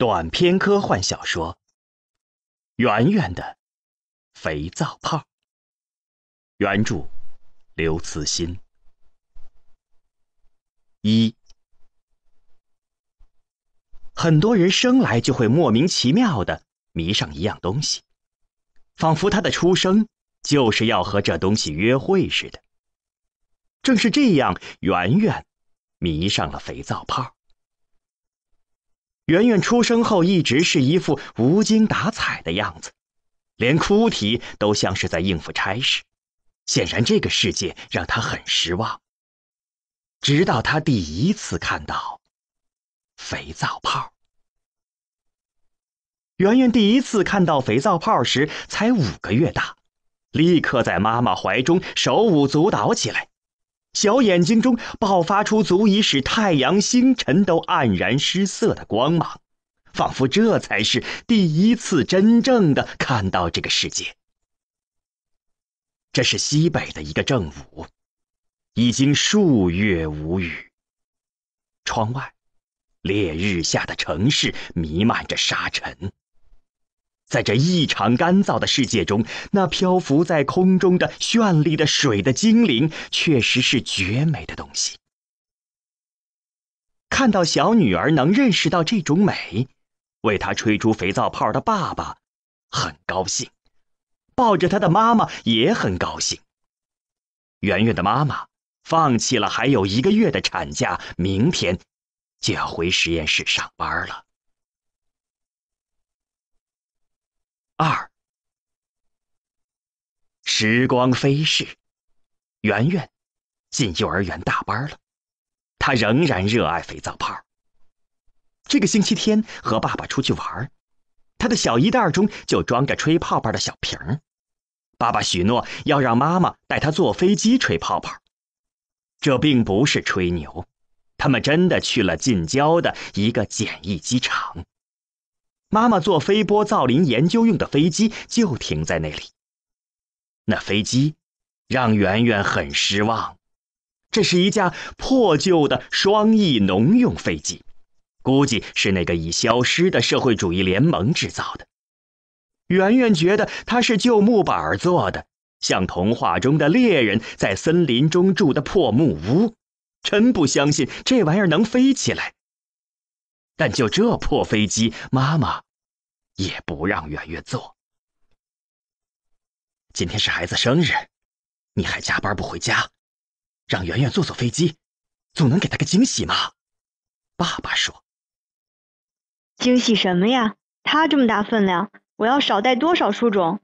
短篇科幻小说《圆圆的肥皂泡》，原著刘慈欣。一，很多人生来就会莫名其妙的迷上一样东西，仿佛他的出生就是要和这东西约会似的。正是这样，圆圆迷上了肥皂泡。圆圆出生后一直是一副无精打采的样子，连哭啼都像是在应付差事。显然，这个世界让他很失望。直到他第一次看到肥皂泡，圆圆第一次看到肥皂泡时才五个月大，立刻在妈妈怀中手舞足蹈起来。小眼睛中爆发出足以使太阳星辰都黯然失色的光芒，仿佛这才是第一次真正的看到这个世界。这是西北的一个正午，已经数月无雨，窗外，烈日下的城市弥漫着沙尘。在这异常干燥的世界中，那漂浮在空中的绚丽的水的精灵，确实是绝美的东西。看到小女儿能认识到这种美，为她吹出肥皂泡的爸爸很高兴，抱着她的妈妈也很高兴。圆圆的妈妈放弃了还有一个月的产假，明天就要回实验室上班了。二。时光飞逝，圆圆进幼儿园大班了。她仍然热爱肥皂泡。这个星期天和爸爸出去玩，他的小衣袋中就装着吹泡泡的小瓶。爸爸许诺要让妈妈带他坐飞机吹泡泡，这并不是吹牛，他们真的去了近郊的一个简易机场。妈妈做飞波造林研究用的飞机就停在那里。那飞机让圆圆很失望。这是一架破旧的双翼农用飞机，估计是那个已消失的社会主义联盟制造的。圆圆觉得它是旧木板做的，像童话中的猎人在森林中住的破木屋，真不相信这玩意儿能飞起来。但就这破飞机，妈妈也不让圆圆坐。今天是孩子生日，你还加班不回家，让圆圆坐坐飞机，总能给他个惊喜嘛？爸爸说。惊喜什么呀？他这么大分量，我要少带多少树种？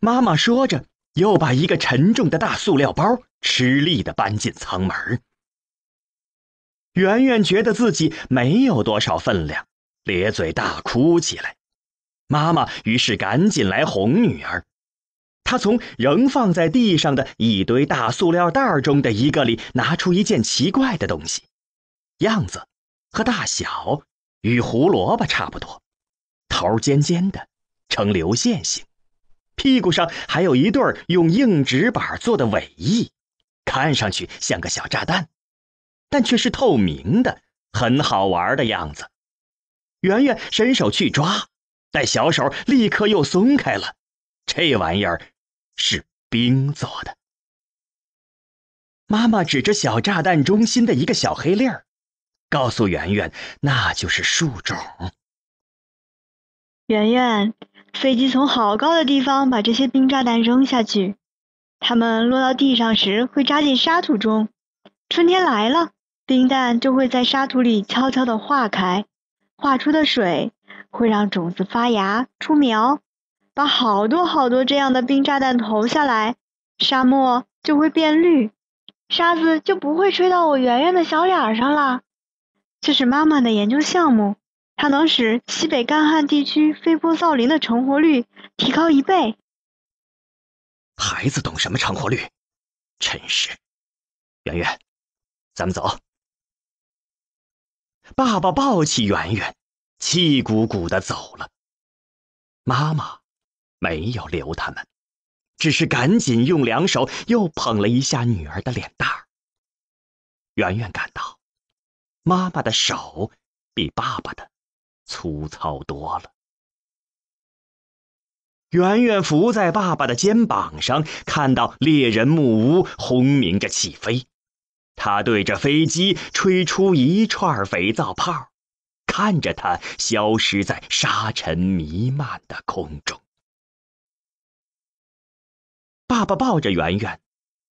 妈妈说着，又把一个沉重的大塑料包吃力的搬进舱门。圆圆觉得自己没有多少分量，咧嘴大哭起来。妈妈于是赶紧来哄女儿。她从仍放在地上的一堆大塑料袋中的一个里拿出一件奇怪的东西，样子和大小与胡萝卜差不多，头尖尖的，呈流线型，屁股上还有一对用硬纸板做的尾翼，看上去像个小炸弹。但却是透明的，很好玩的样子。圆圆伸手去抓，但小手立刻又松开了。这玩意儿是冰做的。妈妈指着小炸弹中心的一个小黑粒儿，告诉圆圆，那就是树种。圆圆，飞机从好高的地方把这些冰炸弹扔下去，它们落到地上时会扎进沙土中。春天来了。冰蛋就会在沙土里悄悄地化开，化出的水会让种子发芽出苗。把好多好多这样的冰炸弹投下来，沙漠就会变绿，沙子就不会吹到我圆圆的小脸上了。这是妈妈的研究项目，它能使西北干旱地区飞坡造林的成活率提高一倍。孩子懂什么成活率？真是，圆圆，咱们走。爸爸抱起圆圆，气鼓鼓地走了。妈妈没有留他们，只是赶紧用两手又捧了一下女儿的脸蛋儿。圆圆感到，妈妈的手比爸爸的粗糙多了。圆圆伏在爸爸的肩膀上，看到猎人木屋轰鸣着起飞。他对着飞机吹出一串肥皂泡，看着它消失在沙尘弥漫的空中。爸爸抱着圆圆，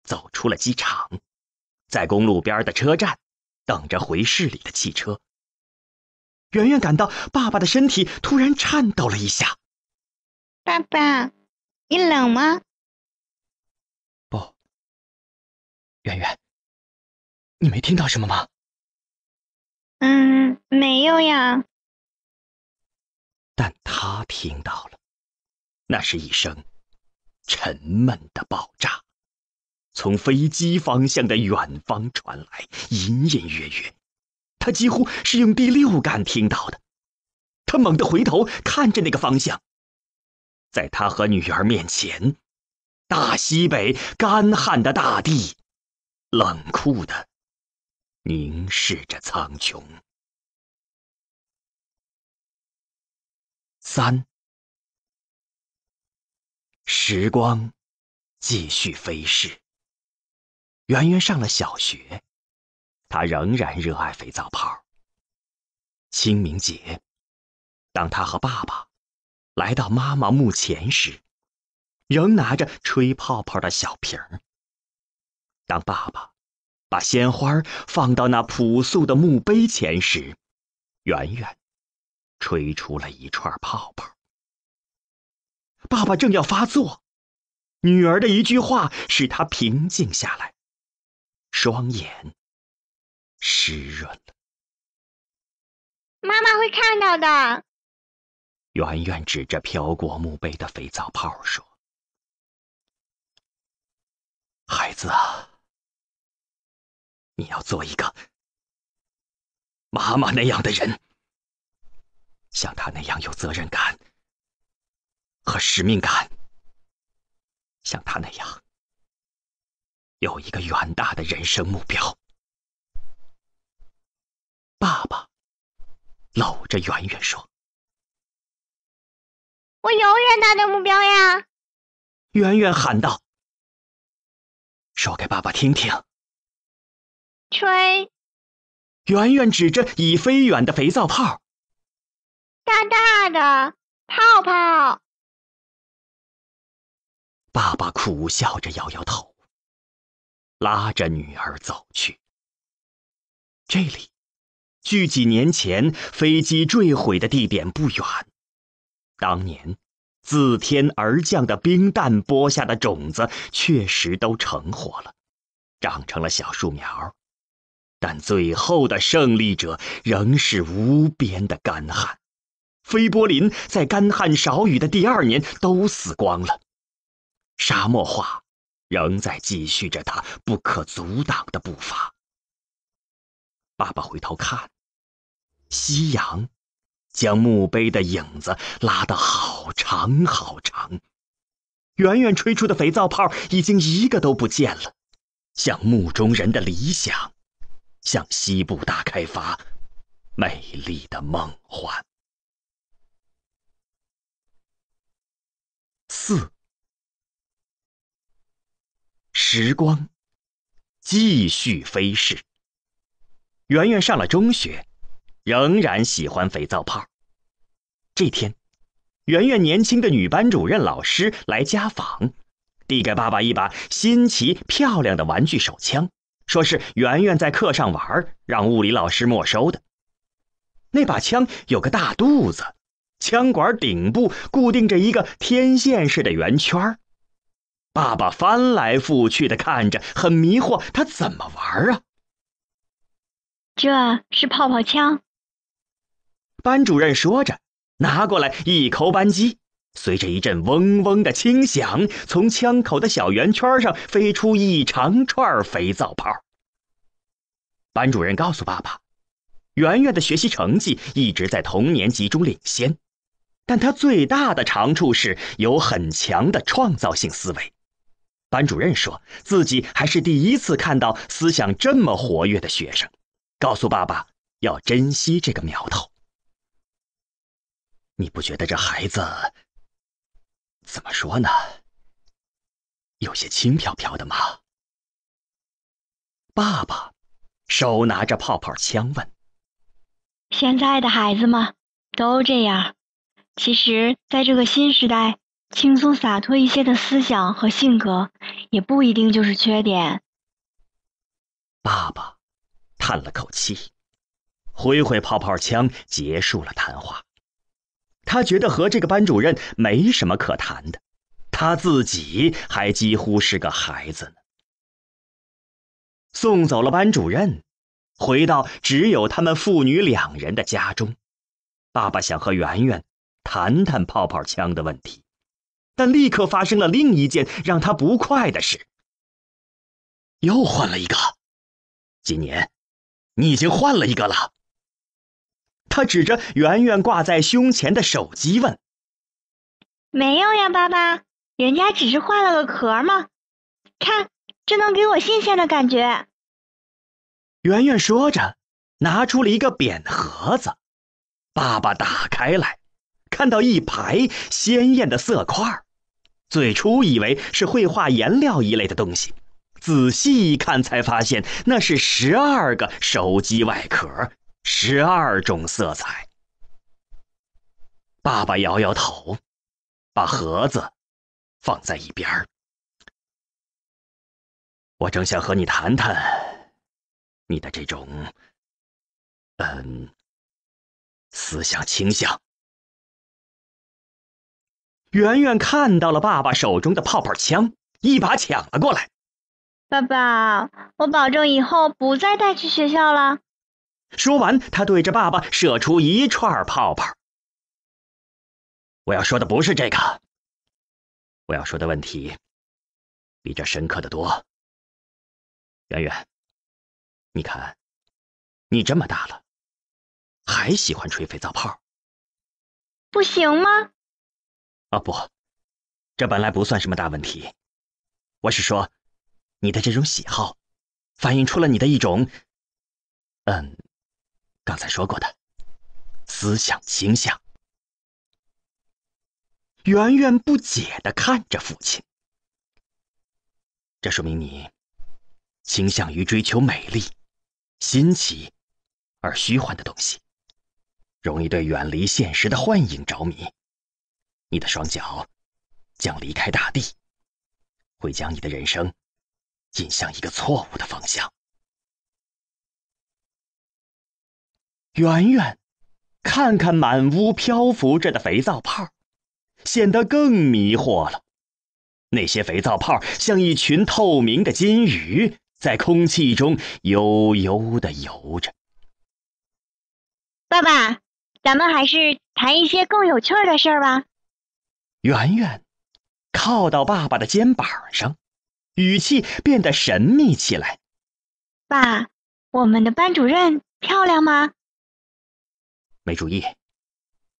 走出了机场，在公路边的车站，等着回市里的汽车。圆圆感到爸爸的身体突然颤抖了一下。爸爸，你冷吗？不，圆圆。你没听到什么吗？嗯，没有呀。但他听到了，那是一声沉闷的爆炸，从飞机方向的远方传来，隐隐约约。他几乎是用第六感听到的。他猛地回头看着那个方向，在他和女儿面前，大西北干旱的大地，冷酷的。凝视着苍穹。三，时光继续飞逝。圆圆上了小学，他仍然热爱肥皂泡。清明节，当他和爸爸来到妈妈墓前时，仍拿着吹泡泡的小瓶儿。当爸爸。把鲜花放到那朴素的墓碑前时，圆圆吹出了一串泡泡。爸爸正要发作，女儿的一句话使他平静下来，双眼湿润了。妈妈会看到的，圆圆指着飘过墓碑的肥皂泡说：“孩子啊。”你要做一个妈妈那样的人，像他那样有责任感和使命感，像他那样有一个远大的人生目标。爸爸搂着圆圆说：“我有远大的目标呀！”圆圆喊道：“说给爸爸听听。”吹！圆圆指着已飞远的肥皂泡，大大的泡泡。爸爸苦笑着摇摇头，拉着女儿走去。这里，距几年前飞机坠毁的地点不远。当年，自天而降的冰弹播下的种子，确实都成活了，长成了小树苗。但最后的胜利者仍是无边的干旱，菲波林在干旱少雨的第二年都死光了，沙漠化仍在继续着它不可阻挡的步伐。爸爸回头看，夕阳将墓碑的影子拉得好长好长，远远吹出的肥皂泡已经一个都不见了，像墓中人的理想。向西部大开发，美丽的梦幻。四，时光继续飞逝。圆圆上了中学，仍然喜欢肥皂泡。这天，圆圆年轻的女班主任老师来家访，递给爸爸一把新奇漂亮的玩具手枪。说是圆圆在课上玩让物理老师没收的。那把枪有个大肚子，枪管顶部固定着一个天线似的圆圈爸爸翻来覆去的看着，很迷惑，他怎么玩啊？这是泡泡枪。班主任说着，拿过来一扣扳机。随着一阵嗡嗡的轻响，从枪口的小圆圈上飞出一长串肥皂泡。班主任告诉爸爸，圆圆的学习成绩一直在同年级中领先，但他最大的长处是有很强的创造性思维。班主任说自己还是第一次看到思想这么活跃的学生，告诉爸爸要珍惜这个苗头。你不觉得这孩子？怎么说呢？有些轻飘飘的嘛。爸爸手拿着泡泡枪问：“现在的孩子们都这样。其实，在这个新时代，轻松洒脱一些的思想和性格，也不一定就是缺点。”爸爸叹了口气，挥挥泡泡枪，结束了谈话。他觉得和这个班主任没什么可谈的，他自己还几乎是个孩子呢。送走了班主任，回到只有他们父女两人的家中，爸爸想和圆圆谈谈泡泡枪的问题，但立刻发生了另一件让他不快的事：又换了一个。今年，你已经换了一个了。他指着圆圆挂在胸前的手机问：“没有呀，爸爸，人家只是换了个壳嘛。看，这能给我新鲜的感觉。”圆圆说着，拿出了一个扁盒子。爸爸打开来，看到一排鲜艳的色块最初以为是绘画颜料一类的东西，仔细一看才发现那是十二个手机外壳。十二种色彩。爸爸摇摇头，把盒子放在一边儿。我正想和你谈谈你的这种……嗯，思想倾向。圆圆看到了爸爸手中的泡泡枪，一把抢了过来。爸爸，我保证以后不再带去学校了。说完，他对着爸爸射出一串泡泡。我要说的不是这个，我要说的问题比这深刻的多。圆圆，你看，你这么大了，还喜欢吹肥皂泡，不行吗？啊不，这本来不算什么大问题。我是说，你的这种喜好，反映出了你的一种，嗯。刚才说过的思想倾向，圆圆不解地看着父亲。这说明你倾向于追求美丽、新奇而虚幻的东西，容易对远离现实的幻影着迷。你的双脚将离开大地，会将你的人生引向一个错误的方向。圆圆，看看满屋漂浮着的肥皂泡，显得更迷惑了。那些肥皂泡像一群透明的金鱼，在空气中悠悠地游着。爸爸，咱们还是谈一些更有趣的事儿吧。圆圆，靠到爸爸的肩膀上，语气变得神秘起来。爸，我们的班主任漂亮吗？没注意，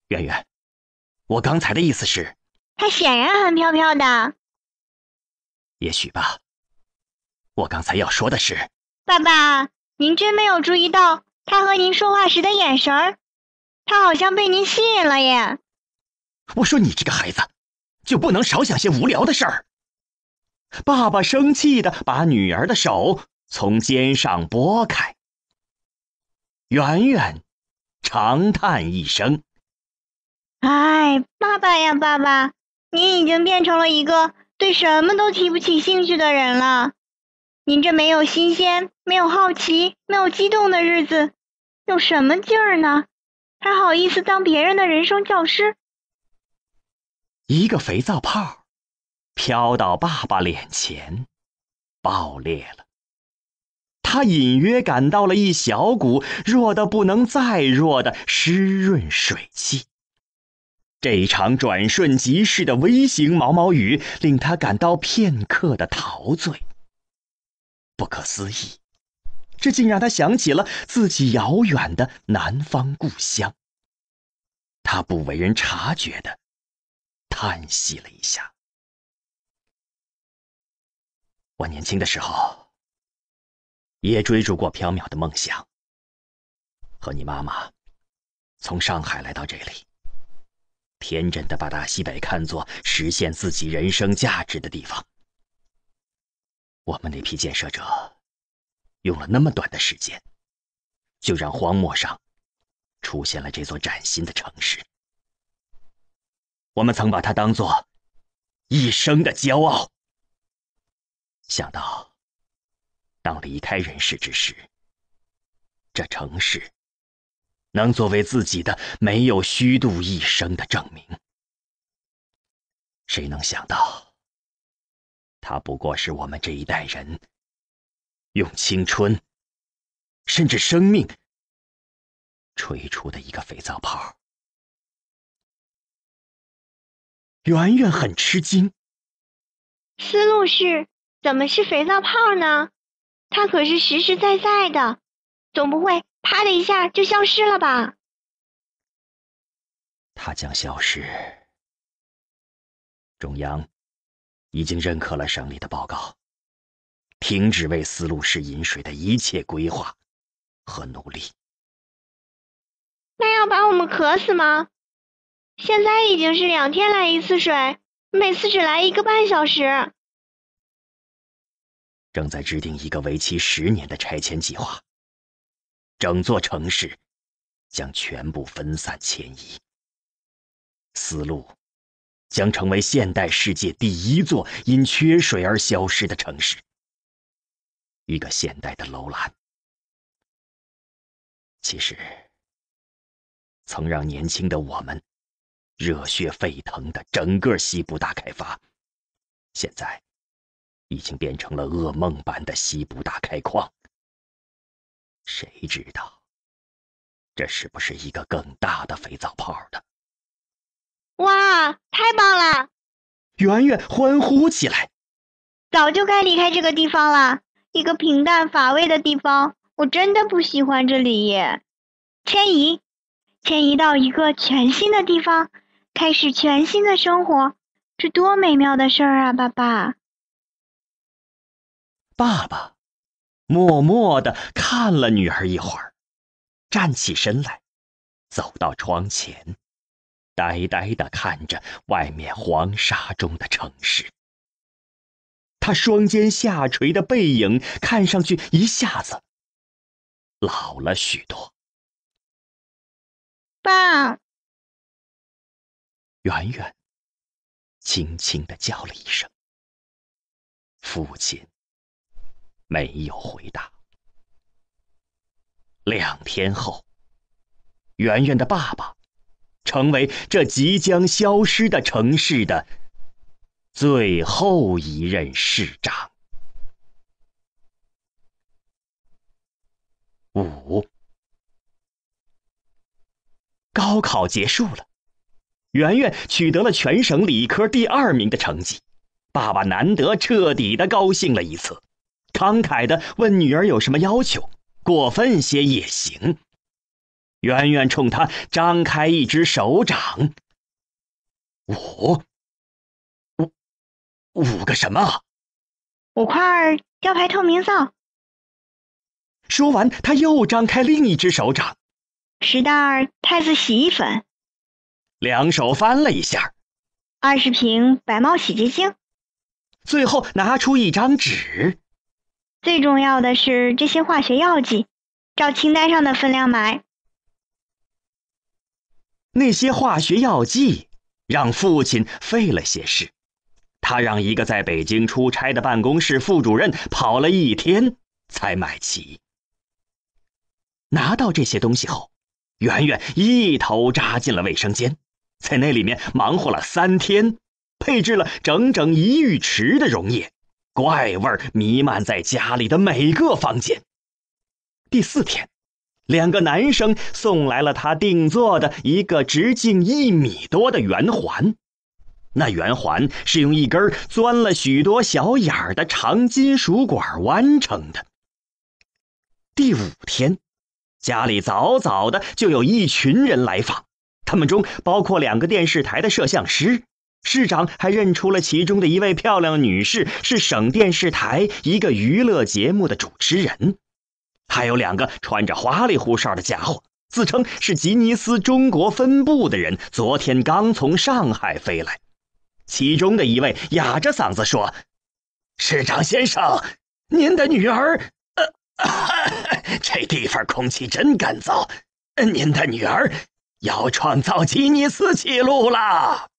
圆圆，我刚才的意思是，他显然很飘飘的，也许吧。我刚才要说的是，爸爸，您真没有注意到他和您说话时的眼神儿，他好像被您吸引了耶。我说你这个孩子，就不能少想些无聊的事儿。爸爸生气的把女儿的手从肩上拨开，圆圆。长叹一声，哎，爸爸呀，爸爸，您已经变成了一个对什么都提不起兴趣的人了。您这没有新鲜、没有好奇、没有激动的日子，有什么劲儿呢？还好意思当别人的人生教师？一个肥皂泡飘到爸爸脸前，爆裂了。他隐约感到了一小股弱的不能再弱的湿润水汽，这场转瞬即逝的微型毛毛雨令他感到片刻的陶醉。不可思议，这竟让他想起了自己遥远的南方故乡。他不为人察觉的叹息了一下：“我年轻的时候。”也追逐过缥缈的梦想，和你妈妈从上海来到这里，天真的把大西北看作实现自己人生价值的地方。我们那批建设者用了那么短的时间，就让荒漠上出现了这座崭新的城市。我们曾把它当作一生的骄傲，想到。当离开人世之时，这城市能作为自己的没有虚度一生的证明。谁能想到，它不过是我们这一代人用青春，甚至生命吹出的一个肥皂泡？圆圆很吃惊。思路是：怎么是肥皂泡呢？它可是实实在在的，总不会啪的一下就消失了吧？它将消失。中央已经认可了省里的报告，停止为丝路市引水的一切规划和努力。那要把我们渴死吗？现在已经是两天来一次水，每次只来一个半小时。正在制定一个为期十年的拆迁计划，整座城市将全部分散迁移。丝路将成为现代世界第一座因缺水而消失的城市，一个现代的楼兰。其实，曾让年轻的我们热血沸腾的整个西部大开发，现在。已经变成了噩梦般的西部大开矿，谁知道这是不是一个更大的肥皂泡的？哇，太棒了！圆圆欢呼起来。早就该离开这个地方了，一个平淡乏味的地方，我真的不喜欢这里。迁移，迁移到一个全新的地方，开始全新的生活，这多美妙的事儿啊，爸爸！爸爸，默默地看了女儿一会儿，站起身来，走到窗前，呆呆地看着外面黄沙中的城市。他双肩下垂的背影，看上去一下子老了许多。爸，圆圆轻轻的叫了一声，父亲。没有回答。两天后，圆圆的爸爸成为这即将消失的城市的最后一任市长。五，高考结束了，圆圆取得了全省理科第二名的成绩，爸爸难得彻底的高兴了一次。慷慨地问女儿有什么要求，过分些也行。圆圆冲他张开一只手掌，五五五个什么？五块雕牌透明皂。说完，他又张开另一只手掌，十袋太子洗衣粉。两手翻了一下，二十瓶白猫洗洁精。最后拿出一张纸。最重要的是这些化学药剂，照清单上的分量买。那些化学药剂让父亲费了些事，他让一个在北京出差的办公室副主任跑了一天才买齐。拿到这些东西后，圆圆一头扎进了卫生间，在那里面忙活了三天，配置了整整一浴池的溶液。怪味弥漫在家里的每个房间。第四天，两个男生送来了他定做的一个直径一米多的圆环，那圆环是用一根钻了许多小眼儿的长金属管弯成的。第五天，家里早早的就有一群人来访，他们中包括两个电视台的摄像师。市长还认出了其中的一位漂亮女士，是省电视台一个娱乐节目的主持人，还有两个穿着花里胡哨的家伙，自称是吉尼斯中国分部的人，昨天刚从上海飞来。其中的一位哑着嗓子说：“市长先生，您的女儿……呃，这地方空气真干燥，您的女儿要创造吉尼斯纪录了。”